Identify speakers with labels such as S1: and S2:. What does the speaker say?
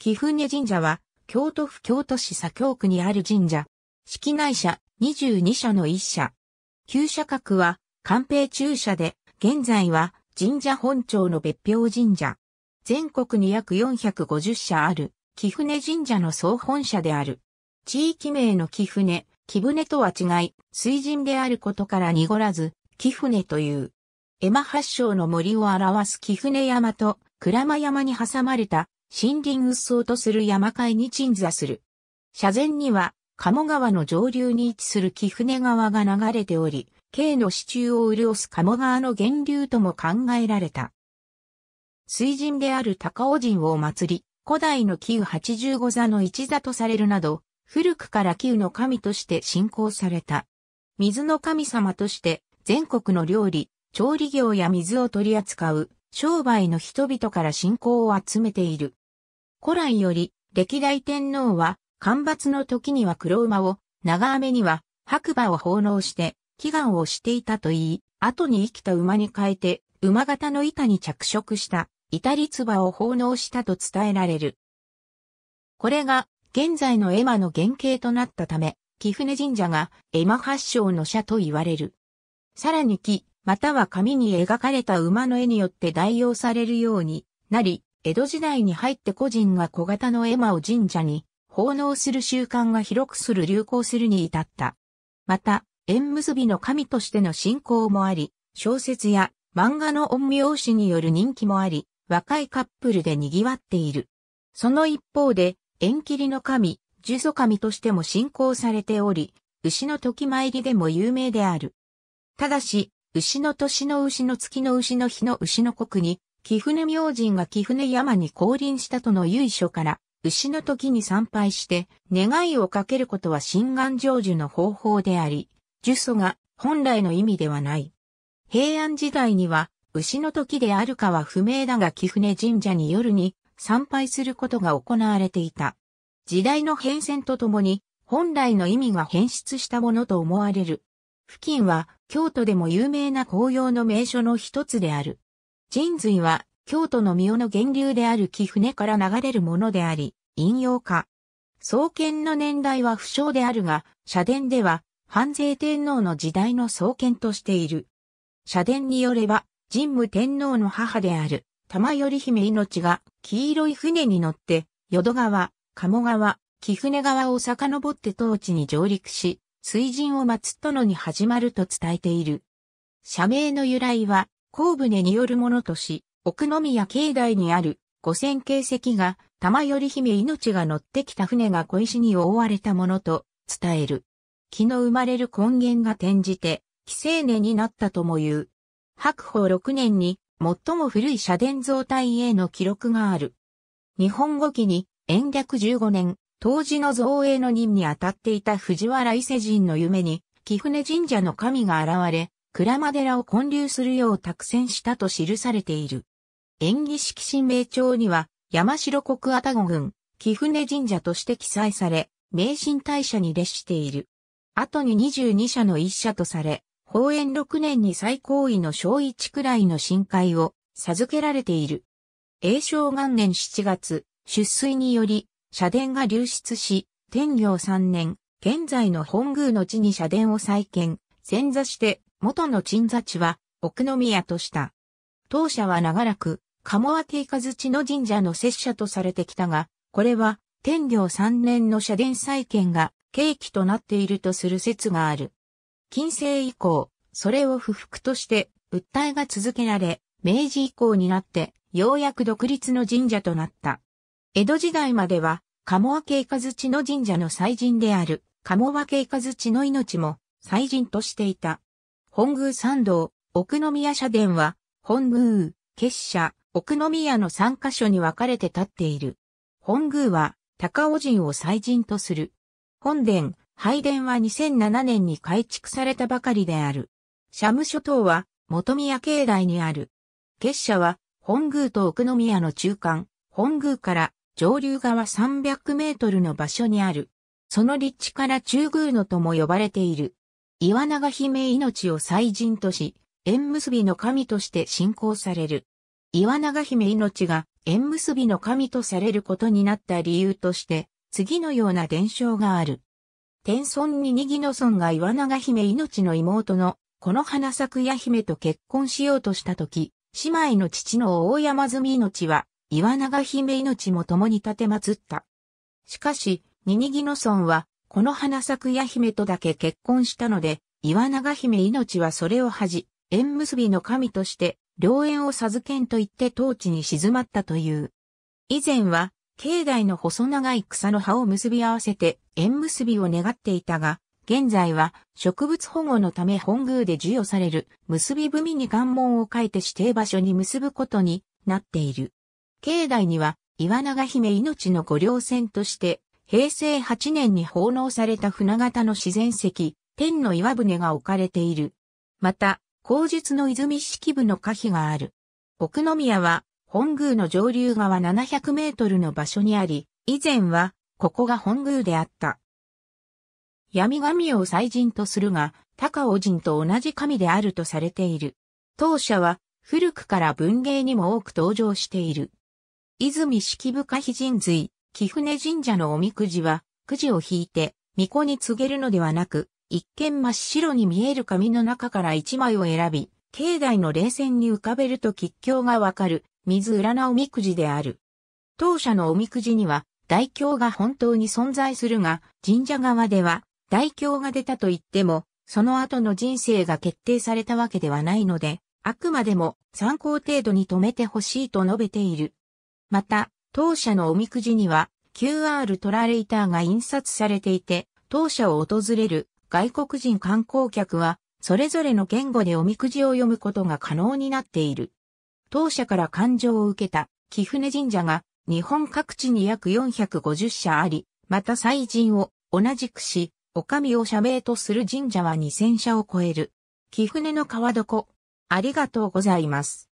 S1: 貴船神社は、京都府京都市左京区にある神社。式内社22社の1社。旧社格は、官兵中社で、現在は神社本庁の別表神社。全国に約450社ある、貴船神社の総本社である。地域名の貴船、貴船とは違い、水神であることから濁らず、貴船という。絵馬発祥の森を表す貴船山と、倉間山に挟まれた森林鬱蒼とする山海に鎮座する。斜前には、鴨川の上流に位置する木船川が流れており、京の支柱を潤す鴨川の源流とも考えられた。水神である高尾神を祀り、古代の旧八十五座の一座とされるなど、古くから旧の神として信仰された。水の神様として、全国の料理、調理業や水を取り扱う、商売の人々から信仰を集めている。古来より、歴代天皇は、干ばつの時には黒馬を、長雨には白馬を奉納して、祈願をしていたといい、後に生きた馬に変えて、馬型の板に着色した、板立馬を奉納したと伝えられる。これが、現在の絵馬の原型となったため、貴船神社が絵馬発祥の社と言われる。さらに木、または紙に描かれた馬の絵によって代用されるようになり、江戸時代に入って個人が小型の絵馬を神社に奉納する習慣が広くする流行するに至った。また、縁結びの神としての信仰もあり、小説や漫画の陰陽師による人気もあり、若いカップルで賑わっている。その一方で、縁切りの神、呪祖神としても信仰されており、牛の時参りでも有名である。ただし、牛の年の牛の月の牛の日の牛の国に、貴船明神が貴船山に降臨したとの由緒から、牛の時に参拝して、願いをかけることは心願成就の方法であり、呪祖が本来の意味ではない。平安時代には、牛の時であるかは不明だが貴船神社に夜に参拝することが行われていた。時代の変遷とともに、本来の意味が変質したものと思われる。付近は、京都でも有名な紅葉の名所の一つである。神髄は、京都の御代の源流である貴船から流れるものであり、引用化。創建の年代は不詳であるが、社殿では、藩税天皇の時代の創建としている。社殿によれば、神武天皇の母である、玉頼姫命が、黄色い船に乗って、淀川、鴨川、貴船川を遡って当地に上陸し、水神を祀ったのに始まると伝えている。社名の由来は、高船によるものとし、奥宮境内にある五千形石が、玉より姫命が乗ってきた船が小石に覆われたものと伝える。木の生まれる根源が転じて、既成年になったとも言う。白宝六年に、最も古い社殿造体への記録がある。日本語記に、延暦十五年、当時の造営の任に当たっていた藤原伊勢人の夢に、貴船神社の神が現れ、マデ寺を建立するよう託戦したと記されている。演技式神明帳には、山城国愛宕郡、貴船神社として記載され、名神大社に列している。後に22社の一社とされ、法園6年に最高位の小一くらいの深海を授けられている。永正元年7月、出水により、社殿が流出し、天行3年、現在の本宮の地に社殿を再建、潜座して元の鎮座地は奥宮とした。当社は長らく、鴨明手地の神社の拙者とされてきたが、これは天領三年の社殿再建が契機となっているとする説がある。近世以降、それを不服として訴えが続けられ、明治以降になってようやく独立の神社となった。江戸時代までは、鴨明手地の神社の祭神である、鴨明手地の命も祭神としていた。本宮参道、奥宮社殿は、本宮、結社、奥宮の三箇所に分かれて立っている。本宮は、高尾人を祭人とする。本殿、拝殿は2007年に改築されたばかりである。社務諸島は、元宮境内にある。結社は、本宮と奥宮の中間、本宮から上流側300メートルの場所にある。その立地から中宮のとも呼ばれている。岩永姫命を祭神とし、縁結びの神として信仰される。岩永姫命が縁結びの神とされることになった理由として、次のような伝承がある。天孫ににぎの孫が岩永姫命の妹の、この花咲や姫と結婚しようとしたとき、姉妹の父の大山積命は、岩永姫命も共に立て祀った。しかし、ににぎの孫は、この花咲くや姫とだけ結婚したので、岩長姫命はそれを恥じ、縁結びの神として、良縁を授けんと言って当地に静まったという。以前は、境内の細長い草の葉を結び合わせて縁結びを願っていたが、現在は植物保護のため本宮で授与される結び踏みに関門を書いて指定場所に結ぶことになっている。境内には岩長姫命の御稜線として平成8年に奉納された船型の自然石、天の岩船が置かれている。また、口述の泉式部の可否がある。奥宮は、本宮の上流側700メートルの場所にあり、以前は、ここが本宮であった。闇神を祭神とするが、高尾人と同じ神であるとされている。当社は、古くから文芸にも多く登場している。泉式部可否神髄、貴船神社のおみくじは、くじを引いて、巫女に告げるのではなく、一見真っ白に見える紙の中から一枚を選び、境内の冷線に浮かべると吉凶がわかる、水占おみくじである。当社のおみくじには、大凶が本当に存在するが、神社側では、大凶が出たと言っても、その後の人生が決定されたわけではないので、あくまでも参考程度に止めてほしいと述べている。また、当社のおみくじには QR トラレーターが印刷されていて、当社を訪れる外国人観光客は、それぞれの言語でおみくじを読むことが可能になっている。当社から感情を受けた、木船神社が、日本各地に約450社あり、また祭神を同じくし、お上を社名とする神社は2000社を超える。木船の川床。ありがとうございます。